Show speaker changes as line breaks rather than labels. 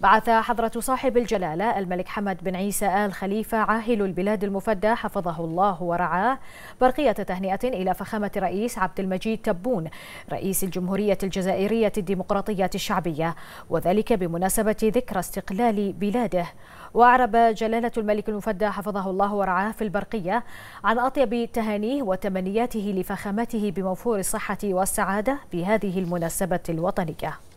بعث حضرة صاحب الجلالة الملك حمد بن عيسى آل خليفة عاهل البلاد المفدى حفظه الله ورعاه برقية تهنئة إلى فخامة رئيس عبد المجيد تبون رئيس الجمهورية الجزائرية الديمقراطية الشعبية وذلك بمناسبة ذكرى استقلال بلاده وأعرب جلالة الملك المفدى حفظه الله ورعاه في البرقية عن أطيب تهانيه وتمنياته لفخامته بموفور الصحة والسعادة بهذه المناسبة الوطنية